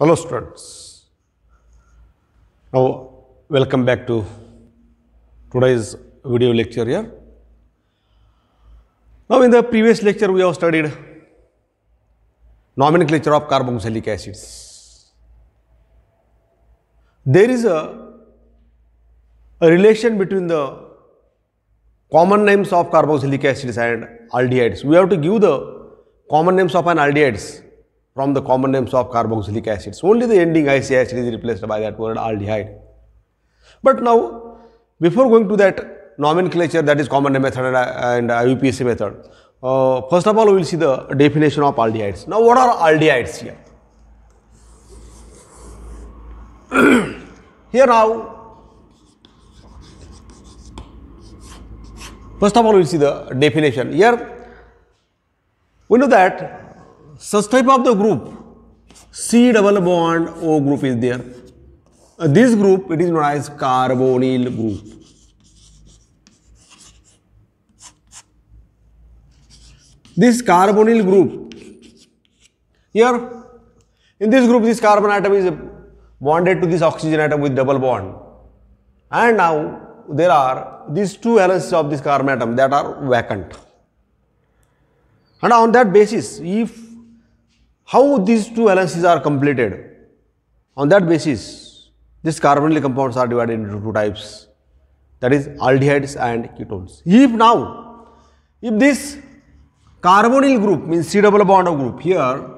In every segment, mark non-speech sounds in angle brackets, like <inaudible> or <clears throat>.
Hello students. Now welcome back to today's video lecture here. Now in the previous lecture we have studied nomenclature of carboxylic acids. There is a, a relation between the common names of carboxylic acids and aldehydes. We have to give the common names of an aldehydes from the common names of carboxylic acids. Only the ending IC acid is replaced by that word aldehyde. But now, before going to that nomenclature that is common name method and, uh, and method, uh, first of all, we will see the definition of aldehydes. Now, what are aldehydes here? <clears throat> here now, first of all, we will see the definition. Here, we know that such type of the group C double bond O group is there. this group it is known as carbonyl group. This carbonyl group here in this group this carbon atom is bonded to this oxygen atom with double bond and now there are these two valences of this carbon atom that are vacant and on that basis if how these two valences are completed. On that basis, these carbonyl compounds are divided into two types that is aldehydes and ketones. If now, if this carbonyl group means C double bond of group here,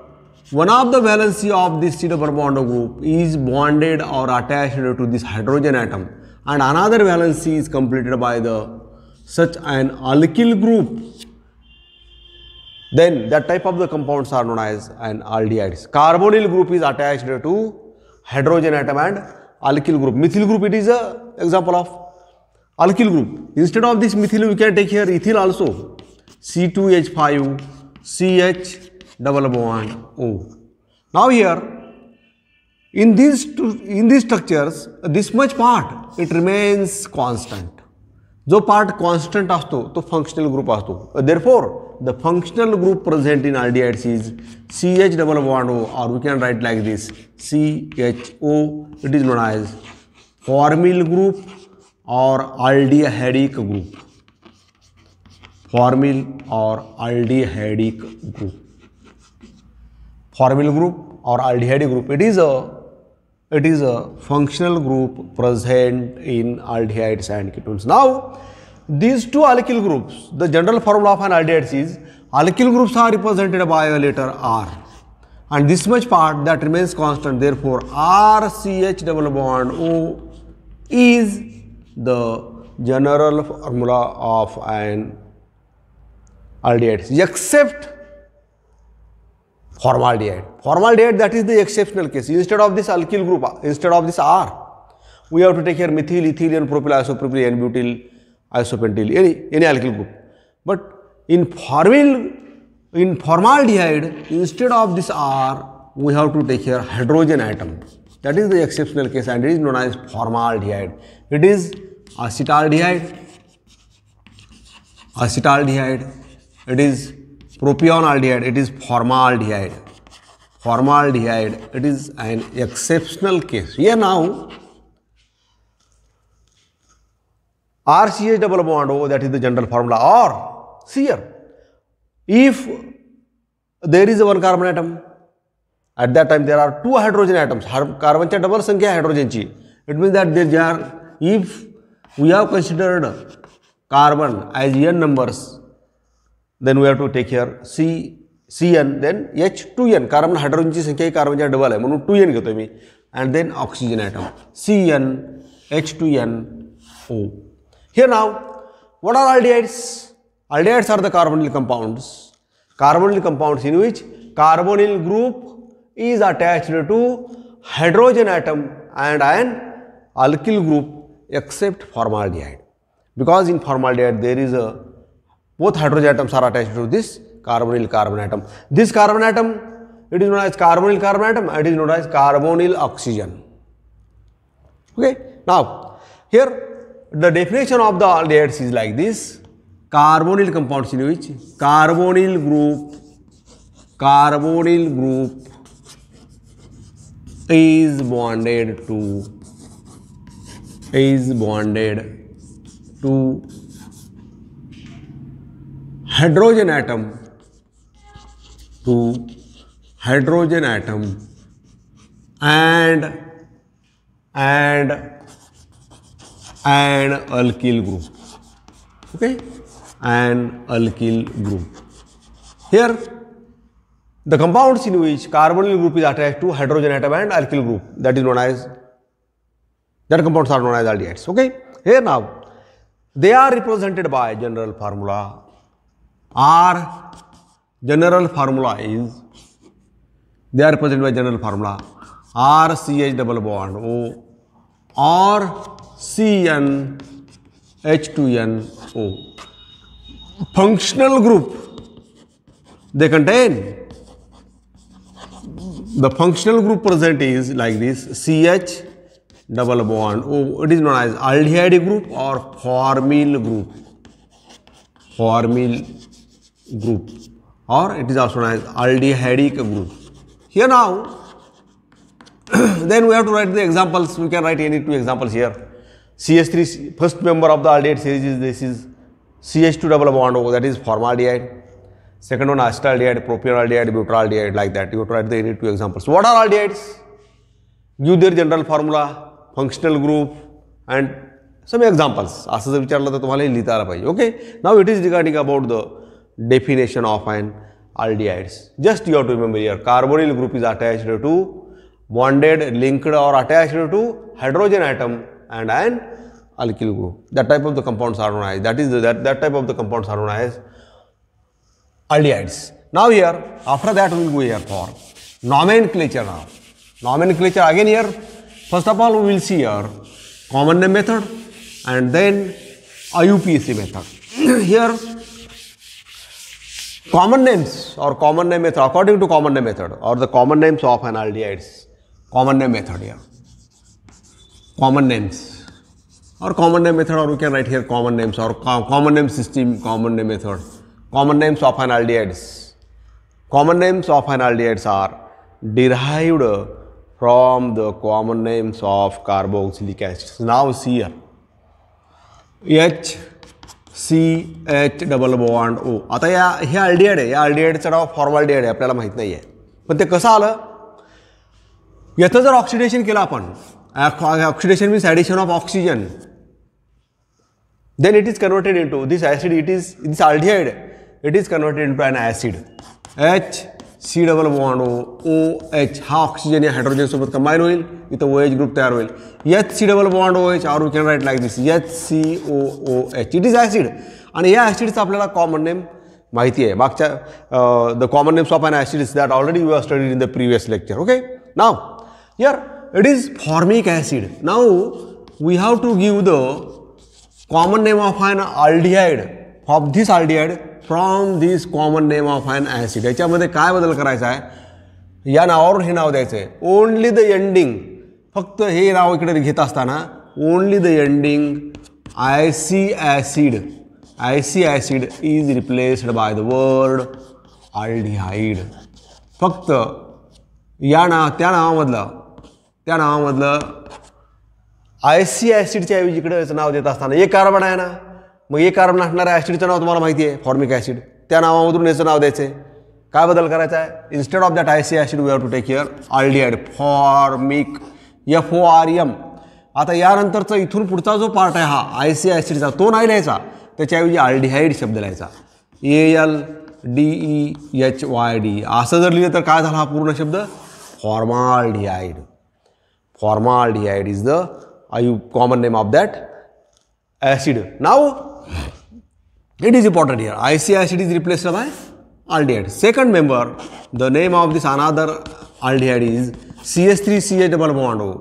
one of the valency of this C double bond of group is bonded or attached to this hydrogen atom and another valency is completed by the such an alkyl group then that type of the compounds are known as an aldehydes. Carbonyl group is attached to hydrogen atom and alkyl group. Methyl group it is a example of alkyl group. Instead of this methyl we can take here ethyl also C2H5 CH double bond O. Now here in these two, in these structures this much part it remains constant. जो part constant असतो तो group group असतो therefore the functional group present in aldehydes is CH double bond O or we can write like this CHO it is known as formyl group or aldehydic group formyl or aldehydic group formyl group or aldehydic group it is a it is a functional group present in aldehydes and ketones now these two alkyl groups, the general formula of an aldehyde is alkyl groups are represented by a letter R and this much part that remains constant therefore RCH double bond O is the general formula of an aldehyde except formaldehyde. Formaldehyde that is the exceptional case. Instead of this alkyl group, instead of this R, we have to take here methyl, ethyl and propyl, isopropyl and butyl isopentyl, any, any alkyl group. But in formal in formaldehyde, instead of this R, we have to take here hydrogen atom. That is the exceptional case and it is known as formaldehyde. It is acetaldehyde, acetaldehyde, it is propionaldehyde, it is formaldehyde. Formaldehyde, it is an exceptional case. Here now, RCH double bond O oh, that is the general formula or C R, if there is one carbon atom at that time there are two hydrogen atoms carbon double संख्या hydrogen. it means that there are if we have considered carbon as n numbers then we have to take here C Cn then H2n carbon hydrogenची संख्या ही carbon double I mean म्हणून 2n and then oxygen atom Cn H2n O here now, what are aldehydes? Aldehydes are the carbonyl compounds. Carbonyl compounds in which carbonyl group is attached to hydrogen atom and an alkyl group except formaldehyde. Because in formaldehyde there is a both hydrogen atoms are attached to this carbonyl carbon atom. This carbon atom it is known as carbonyl carbon atom it is known as carbonyl oxygen. Okay. Now, here the definition of the aldehydes is like this carbonyl compounds in which carbonyl group carbonyl group is bonded to is bonded to hydrogen atom to hydrogen atom and and and alkyl group. Okay, and alkyl group. Here, the compounds in which carbonyl group is attached to hydrogen atom and alkyl group that is known as that compounds are known as aldehydes. Okay, here now they are represented by general formula. R. general formula is they are represented by general formula RCH double bond O or CnH2NO. Functional group they contain the functional group present is like this CH double bond it is known as aldehyde group or formyl group formyl group or it is also known as aldehydic group here now <coughs> then we have to write the examples we can write any two examples here CH3 first member of the aldate series is this is CH2 double bond O that is formaldehyde. Second one acetaldehyde, propionaldehyde, butyraldehyde like that. You tried the init two examples. What are aldehydes? Give their general formula, functional group and some examples. असं जर विचारलं तर तुम्हाला हे लिहिता आलं पाहिजे okay now it is regarding about the definition of and aldehydes. Just you have to remember here carbonyl group is attached to bonded, linked or attached to hydrogen atom and an alkyl group. That type of the compounds are known that is, that, that type of the compounds are known as aldehydes. Now here, after that we will go here for nomenclature now. Nomenclature again here, first of all we will see here common name method and then IUPAC method. here common names or common name method according to common name method or the common names of an aldehydes, common name method here. common names or common name method or we can write here common names or com common name system, common name method. Common names of analdehydes. Common names of analdehydes are derived from the common names of carboxylic acids. Now see here. H C H double bond O आता या हे आलडीएड आहे या आलडीएडचं नाव formal D.Ed आहे आपल्याला माहीत नाही आहे पण ते कसं आलं याचं जर ऑक्सिडेशन केलं आपण oxidation addition of oxygen then it is converted into this acid it is this aldehyde it is converted into an acid H C double bond O O H हा oxygen या हायड्रोजनसोबत combine होईल इथं O H group तयार होईल H C double bond O H are you can write like this H C O O H it is acid आणि या ॲसिडचं आपल्याला कॉमन नेम माहिती आहे मागच्या the common names of an acid is that already you are studied in the previous lecture okay now here it is formic acid. Now, we have to give the common name of an aldehyde, of this aldehyde, from this common name of an acid. याच्यामध्ये काय बदल करायचा आहे या नावावरून हे नाव द्यायचं आहे ओन्ली द एंडिंग फक्त हे नाव इकडे घेत असताना only the ending I C acid I C acid is replaced by the word aldehyde फक्त या ना त्या नावामधलं त्या नावामधलं आय सी ॲसिडच्या ऐवजी इकडे नाव देत असताना एक कार्बन आहे ना मग एक कार्बन असणाऱ्या ॲसिडचं नाव तुम्हाला माहिती आहे फॉर्मिक ॲसिड त्या नावामधून याचं नाव द्यायचं आहे काय बदल करायचा आहे instead of that I C acid we have to take care I'd formic F O R M आता यानंतरचा इथून पुढचा जो पार्ट आहे हा आय सी ॲसिडचा तो नाही लिहायचा त्याच्याऐवजी आल्डिहाईड शब्द लिहायचा A L D E H Y D असं जर लिहिलं तर काय झाला हा पूर्ण शब्द फॉर्माल्डिहाईड Formaldehyde is the common name of that acid. Now, it is important here. IC acid is replaced by aldehyde. Second member, the name of this another aldehyde is CH3CH double bond O.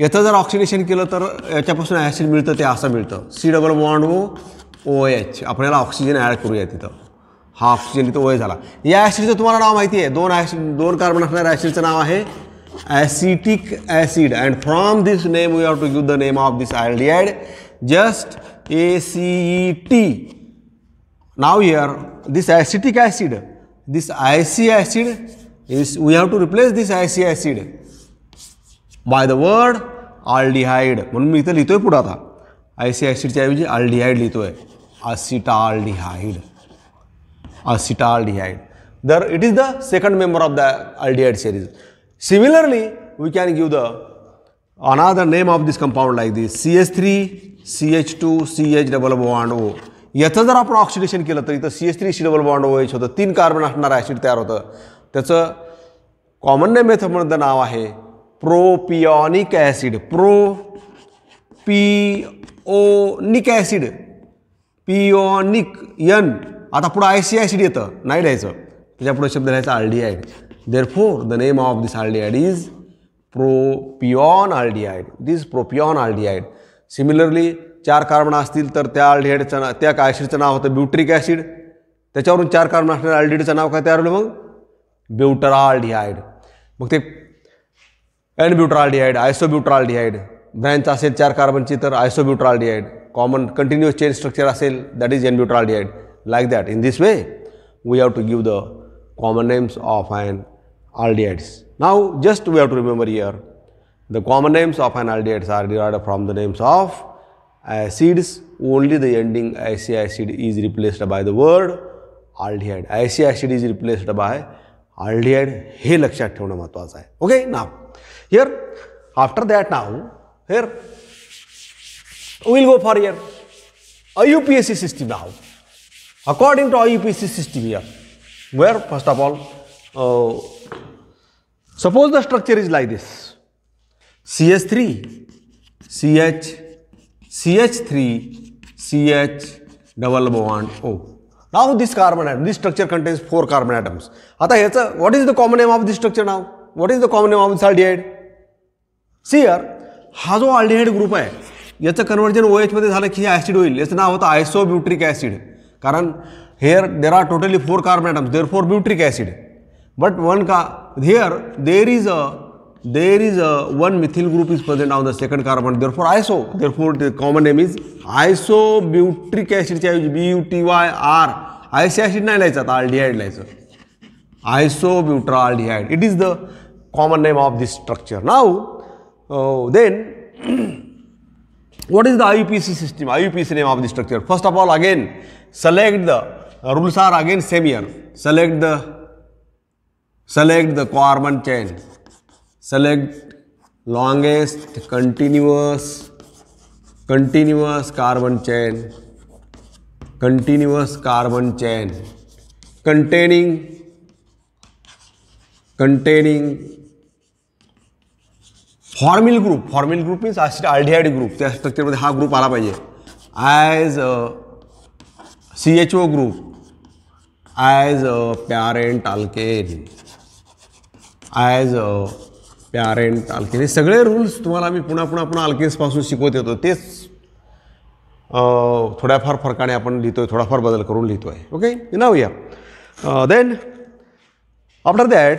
याचं जर oxidation केलं तर याच्यापासून acid मिळतं ते असं मिळतं C double bond O O H आपल्याला ऑक्सिजन ॲड करूया तिथं हा ऑक्सिजन तिथं ओ झाला या ॲसिडचं तुम्हाला नाव माहिती आहे दोन ॲसिड दोन कार्बन असणाऱ्या ॲसिडचं नाव आहे acetic acid and from this name we have to give the name of this aldehyde just ACET. Now here this acetic acid, this IC acid is we have to replace this IC acid by the word aldehyde म्हणून मी इथं लिहितोय पुढं आता I C ॲसिडच्या ऐवजी आल्डिहाईड लिहितोय Acetaldehyde acetaldehyde there it is the second member of the aldehyde series the name of give compound like name C this three C H CH3, CH2, CH double bond O याचं जर आपण oxidation केलं तर इथं C S three C double bond O H होतं तीन carbon असणारं acid तयार होतं त्याचं कॉमन नेम येथं नाव आहे pro propionic acid onic acid pionic यन आता पुढं आय सी ॲसिड येतं नाही लिहायचं त्याच्यापुढे शब्द लिहायचा R D this R D of is propion R D aldehyde this D aldehyde similarly चार कार्बन असतील तर त्या आल्डिहाइडचं ना त्या ॲसिडचं नाव होतं ब्युट्रिक ॲसिड त्याच्यावरून चार कार्बन असणाऱ्या आल्डिहाइडचं नाव काय तयार होलं मग ब्युटराल्डिहाइड मग ते एन ब्युटराल्डिहाइड आयसोब्युटराल्डिहाइड ब्रँच असेल चार कार्बनची तर isobutyraldehyde common continuous chain structure असेल that is N butyraldehyde like that in this way we have to give the common names of and aldehydes. Now just we have to remember here the common names of an aldehydes are derived from the names of acids only the ending IC acid is replaced by the word aldehyde. IC acid is replaced by aldehyde हे लक्षात ठेवणं महत्वाचं आहे okay now here after that now here will go for here A U P S system. System now according to A U P S C system here where Suppose the structure is like this. CH3, CH, CH3, CH double bond O. Now this carbon atom, this structure contains four carbon atoms. what is the common name of this structure now? What is the common name of this aldehyde? See here, हा जो aldehyde group This याचं conversion O एचमध्ये झालं की हे acid होईल याचं नाव here there are totally here carbon atoms, totally four carbon atoms there But one car here there is a there is a one methyl group is present on the second carbon. Therefore iso. Therefore the common name is isobutric acid च्या ऐवजी B U T Y R I C acid नाही लिहायचं आता aldehyde लिहायचं isobutyraldehyde it is the common then what is the IUPC system, IUP-C name of the structure? First of all, again, select the, rules are again same here. Select the Select the carbon chain. Select longest continuous continuous carbon chain continuous carbon chain containing containing formyl group formyl group means aldehyde group, group त्या स्ट्रक्चरमध्ये हा group आला पाहिजे as C H O group as parent alkane as parent alkene सगळे rules तुम्हाला आम्ही पुन्हा पुन्हा आपण आल्किन्सपासून शिकवत येतो तेच थोड्याफार फरकाने आपण लिहितो आहे थोडाफार बदल करून लिहितो आहे ओके नाव या then after that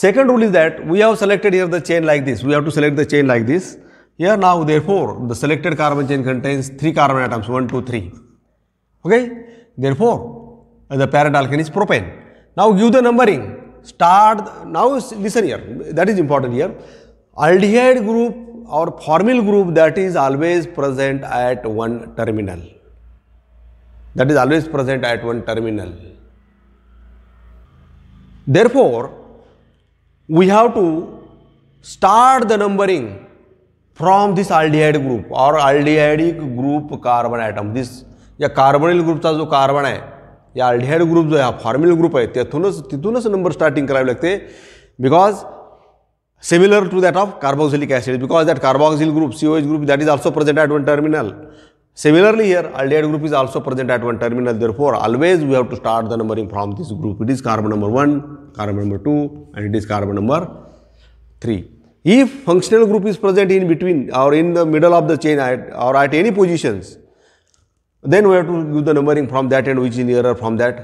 second rule is that we have selected here the chain like this we have to select the chain like this here now therefore the selected carbon chain contains three carbon atoms one two three okay therefore the parent alkene is propane Now give the numbering. Start, now listen here, that is important here. Aldehyde group or formyl group that is always present at one terminal. That is always present at one terminal. Therefore, we have to start the numbering from this aldehyde group or aldehyde group carbon atom. This the carbonyl ग्रुपचा जो carbon आहे या aldehyde group जो आहे हा formyl group आहे त्यातूनच तिथूनच नंबर स्टार्टिंग करावे लागते because similar to that of carboxylic acid because that carboxyl group C H group that is also present at one terminal similarly here aldehyde group is also present at one terminal therefore always we have to start the numbering from this group it is carbon number one carbon number two and it is carbon number three if functional group is present in between or in the middle of the chain at or at any positions Then we have to give the numbering from that end which is nearer from that.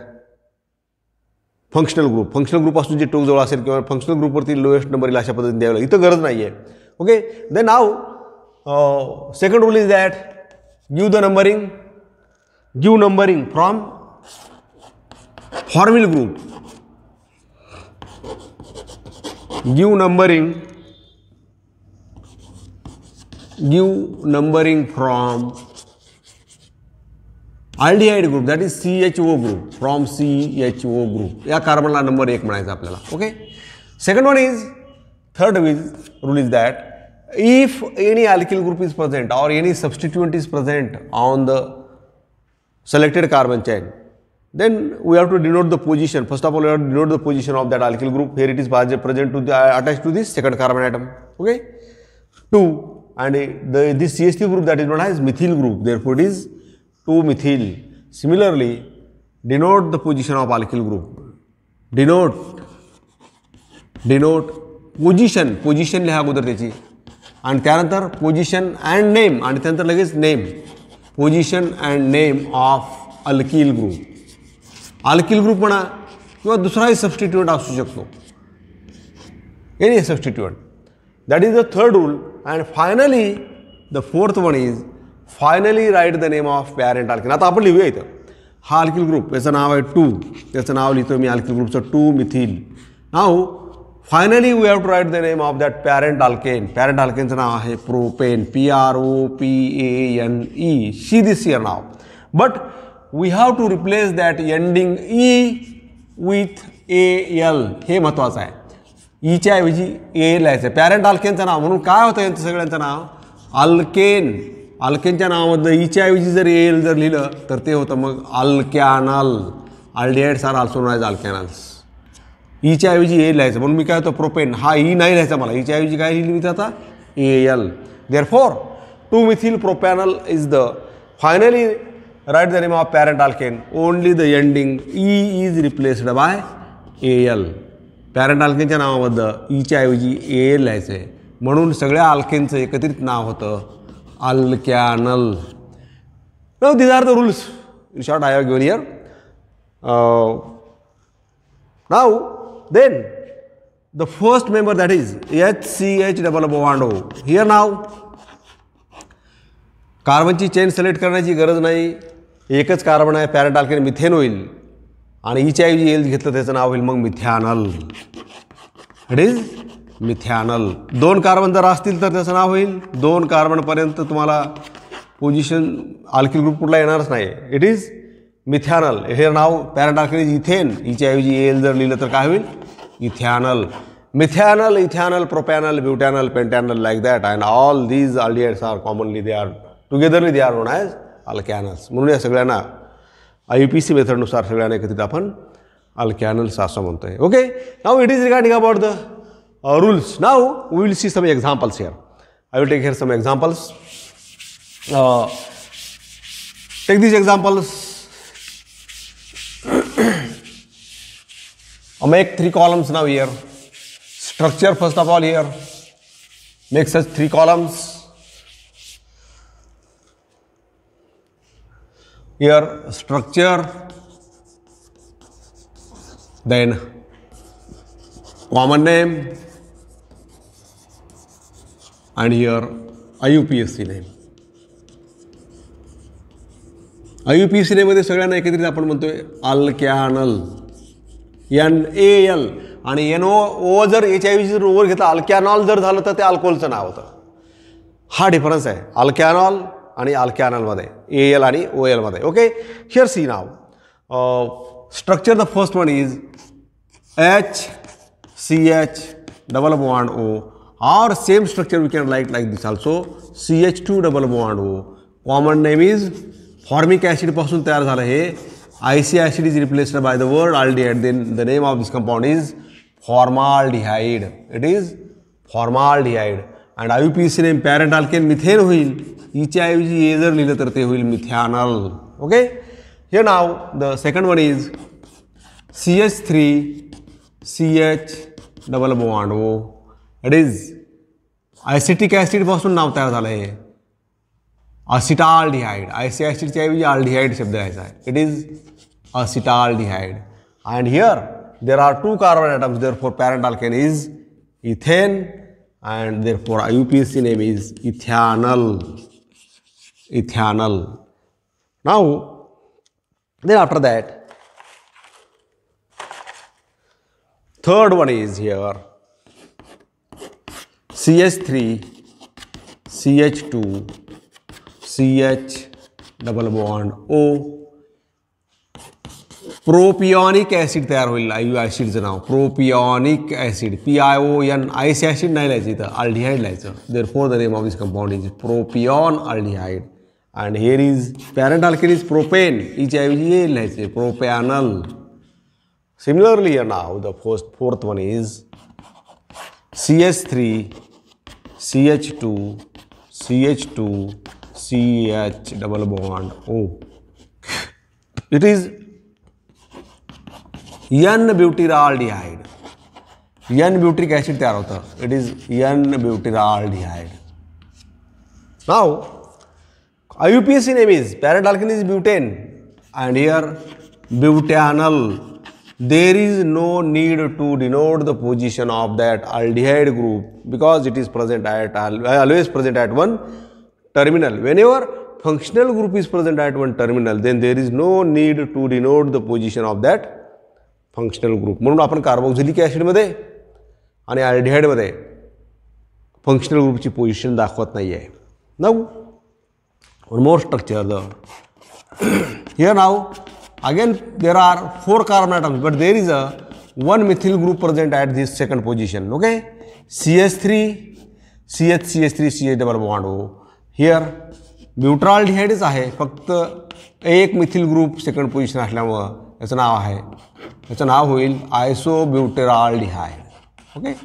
Functional group functional group असून जे टोक जवळ असेल किंवा functional ग्रुपवरती lowest number येईल अशा पद्धतीने द्यावं लागेल इथं गरज नाही आहे okay they now second rule is that give the numbering give numbering from formyl group give numbering give numbering from R D group that is C H O group from C H O group या कार्बनला number एक म्हणायचा आपल्याला okay second one is third which rule is that if any group is present or any substituent is present on the selected carbon chain then we have to denote the position first of all have denote the position of that alkyl group here it is either present to attach to this second carbon atom okay two and the this C S T group that is not has methyl group therefore it is two methyl. Similarly denote the position of alkyl group denote denote position position लिहा अगोदर त्याची आणि त्यानंतर position and name आणि त्यानंतर लगेच name position and name of alkyl group alkyl group म्हणा किंवा दुसराही सबस्टिट्यूट असू शकतो any substitute that is the third rule and finally the fourth one is finally write the name of parent alkene आता आपण लिहूया इथं हा अल्किल ग्रुप याचं नाव आहे टू त्याचं नाव लिहितो मी अल्किल ग्रुपचं two methyl now finally we have to write the name of that parent alkane parent आल्केनचं नाव आहे propane P R O P A N E see this here now but we have to replace that ending E with A L हे महत्त्वाचं आहे ईच्या e ऐवजी A L यायचं parent आल्केनचं नाव म्हणून काय होतं यांचं सगळ्यांचं नाव अल्केन आल्केनच्या नावामधनं ईच्या ऐवजी जर एल जर लिहिलं तर ते होतं मग आल्कॅनाल आल्डिहाइड्स आर आल्सो नॉज अल्कॅनाल्स ईच्या ऐवजी ए लिहायचं म्हणून मी काय होतं प्रोपेन हा ई नाही लिहायचा मला ईच्या ऐवजी काय लिहिली मी आता A L therefore two methyl propanal is the finally write the name of parent alkane only the ending E is replaced by A L parent आल्केनच्या नावाबद्दल ईच्या ऐवजी ए एल लिहायचं आहे म्हणून सगळ्या आल्केनचं एकत्रित नाव होतं alkanal. Now these are the rules. In short, I have given here. Uh, now then the first member that is HCH double bond O. Here now कार्बनची चेन सिलेक्ट करण्याची गरज नाही एकच कार्बन आहे पॅराटाल्केन मिथेन होईल आणि जी एल घेतलं त्याचं नाव होईल मग मिथ्यानल इट इज मिथ्यानल दोन कार्बन जर असतील तर त्याचं नाव होईल दोन कार्बनपर्यंत तुम्हाला पोझिशन आल्किल ग्रुप कुठला येणारच नाही इट इज मिथ्यानल हे नाव इज इथेन हिच्याऐवजी एल जर लिहिलं तर काय होईल ethanal methanal ethanal propanal butanal pentanal like that and all these aldehydes are commonly they are togetherly they are known as alkanals म्हणून या सगळ्यांना आय यू पी सी मेथडनुसार सगळ्यांना एकत्रित आपण अल्कॅनल्स असं म्हणतोय okay now it is regarding about the uh, rules. Now we will see some examples here. I will take here some examples. Uh, take these examples. make three columns now here. Structure first of all here. Make such three columns. Here structure. Then common name and here IUPAC name. IUPAC नेमध्ये सगळ्यांना एकत्रित आपण म्हणतोय alkanal N A L आणि N O O जर H I व्हीची जर over घेतला अल्कॅनॉल जर झालं तर ते अल्कोहोलचं नाव होतं हा डिफरन्स आहे अल्कॅनॉल आणि अल्कॅनॉलमध्ये ए एल आणि ओ एलमध्ये okay here see now structure the first one is H C H double one O or same structure we can write like this also CH2 double bond O. Common name is formic acid पासून तयार झालं हे IC acid is replaced by the word aldehyde. Then the name of this compound is formaldehyde. It is formaldehyde. And IUPC name parent alkane methane huil alkane methane होईल lila ऐवजी huil जर लिहिलं तर ते होईल second ओके हे now the second one is C H three C H double it is acetic acid पासून नाव तयार झालं आहे असिटाल्डिहाइड आयसीएसिडच्या ऐवजी आल्डिहाइड शब्द यायचा आहे it is acetaldehyde and here there are two carbon atoms therefore parent alkane is ethane and therefore U P S C name is ethanal ethanal now then after that third one is here CH3, CH2, CH double bond O. Propionic acid तैयार होइल IU acid now. propionic acid PIO यं IC acid नहीं lies इधर aldehyde lies therefore the name of this compound is propion aldehyde and here is parent alkene is propane which will lies propanol similarly now the first fourth one is ch 3 C H two C H two C H double bond it is n butyraldehyde n butyric acid तयार होतं it is n butyraldehyde now IUPAC name is parent alkane is butane and here butanal there is no need to denote the position of that aldehyde group because it is present at always present at one terminal whenever functional group is present at one terminal then there is no need to denote the position of that functional group म्हणून आपण carboxylic ॲसिडमध्ये आणि आर्डिहाइडमध्ये functional ग्रुपची position दाखवत नाही आहे नऊ मोर structure the हे now again, there are four carbon atoms, but there is a one methyl group present at this second position, okay. CH3, CH, CH3, CH double bond, here butyraldehyde is ahe, fakta ek methyl group second position ahe, acha naa hae, acha naa huil, isobutyraldehyde, okay,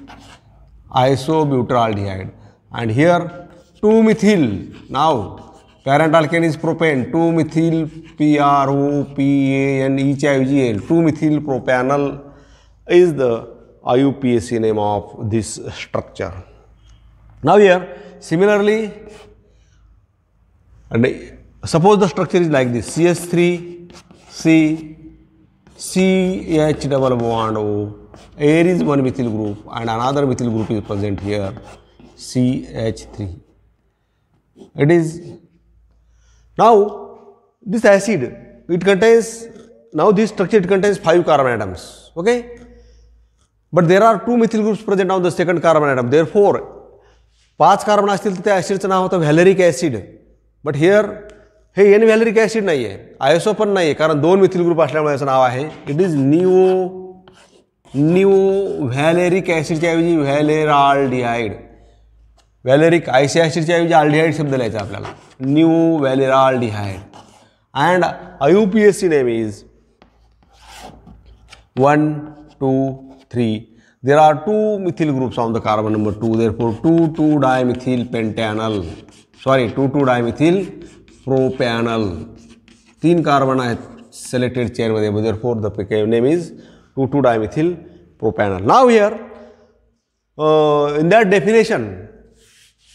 isobutyraldehyde, and here, two methyl, now, Parent alkane is propane, 2-methyl PROPANECIVGL. 2-methyl propanol is the IUPAC name of this structure. Now here, similarly, and suppose the structure is like this, C S 3 C, CH double bond O, air is one methyl group and another methyl group is present here, CH3. It is Now, this acid, it contains, now this structure it contains five carbon atoms, okay. But there are two methyl groups present on the second carbon atom. Therefore, पाच carbon असतील तर त्या ॲसिडचं नाव होतं valeric acid but here हे n valeric acid नाही आहे आयसो पण नाही आहे कारण दोन मिथिल ग्रुप असल्यामुळे याचं नाव आहे it is new new valeric ॲसिडच्या ऐवजी व्हॅलेराल डिहाइड व्हॅलेरिक आयसीआयसीच्या ऐवजी आलडीहाईड शब्द लिहायचा आपल्याला new valeraldehyde and I U P S C name is one two three there are two methyl groups on the carbon number two therefore two two dimethyl pentanal sorry two two dimethyl propanal तीन carbon आहेत selected चेअरमध्ये therefore the IUPAC name is two two dimethyl propanal now here in that definition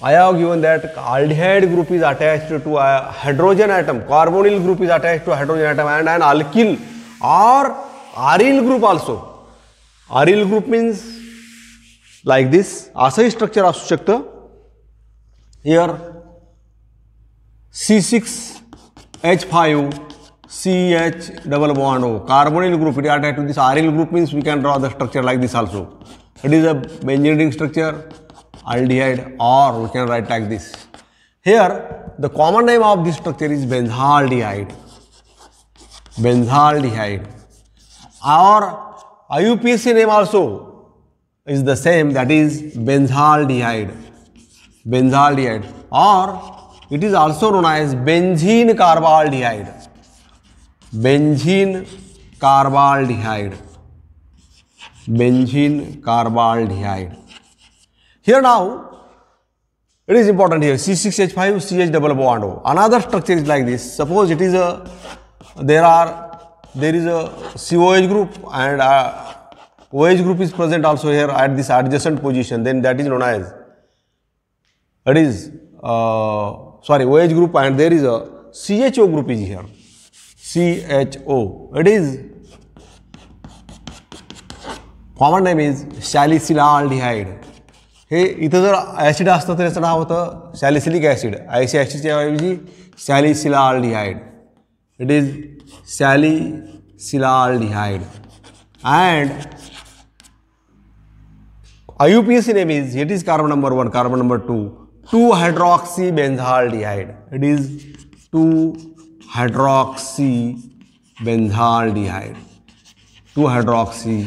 I have given that aldehyde group is attached to a hydrogen atom, carbonyl group is attached to a hydrogen atom and an alkyl or aryl group also. Aryl group means like this. Asahi structure asu shakta. Here C6H5 CH double bond Carbonyl group it is attached to this aryl group means we can draw the structure like this also. It is a benzene ring structure. aldehyde or we can write like this. Here the common name of this structure is benzaldehyde, benzaldehyde or IUPC name also is the same that is benzaldehyde, benzaldehyde or it is also known as benzene carbaldehyde, benzene carbaldehyde, benzene carbaldehyde. Here now, it is important here C6H5, 5 ch O. Another structure is like this. Suppose it is a, there are, there is a COH group and a uh, OH group is present also here at this adjacent position, then that is known as, it is, uh, sorry, OH group and there is a CHO group is here. CHO. It is common name is salicylaldehyde. हे इथं जर acid आता तर याचं नाव होतं salicylic acid I C ॲसिडच्या ऐवजी salicylaldehyde it is salicylaldehyde and I U name is it is carbon number one carbon number two two hydroxy benzaldehyde it is two hydroxy benzaldehyde two hydroxy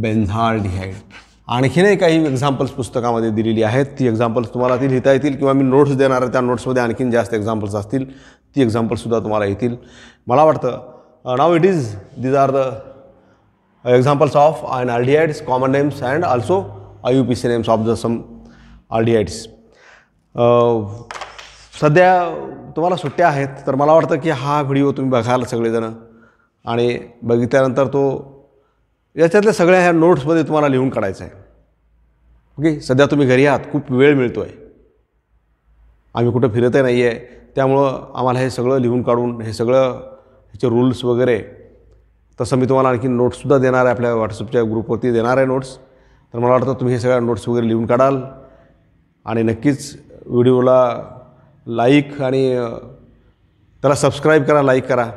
benzaldehyde आणखीनही काही examples पुस्तकामध्ये दिलेली आहेत ती examples तुम्हाला ती लिहिता येतील किंवा मी नोट्स देणार आहे त्या नोट्समध्ये आणखीन जास्त एक्झाम्पल्स असतील ती एक्झाम्पल्ससुद्धा तुम्हाला येतील मला वाटतं now it is these are the examples of aldehydes common names and also I U P C names of the some aldehydes सध्या तुम्हाला सुट्ट्या आहेत तर मला वाटतं की हा व्हिडिओ तुम्ही बघाल सगळेजणं आणि बघितल्यानंतर तो याच्यातल्या सगळ्या ह्या नोट्समध्ये तुम्हाला लिहून काढायचं आहे ओके सध्या तुम्ही घरी आहात खूप वेळ मिळतो आहे आम्ही कुठं फिरतही नाही आहे त्यामुळं आम्हाला हे सगळं लिहून काढून हे सगळं ह्याचे रूल्स वगैरे तसं मी तुम्हाला आणखी नोट्ससुद्धा देणार आहे आपल्या व्हॉट्सअपच्या ग्रुपवरती देणार आहे नोट्स तर मला वाटतं तुम्ही हे सगळ्या नोट्स वगैरे लिहून काढाल आणि नक्कीच व्हिडिओला लाईक आणि त्याला सबस्क्राईब करा लाईक करा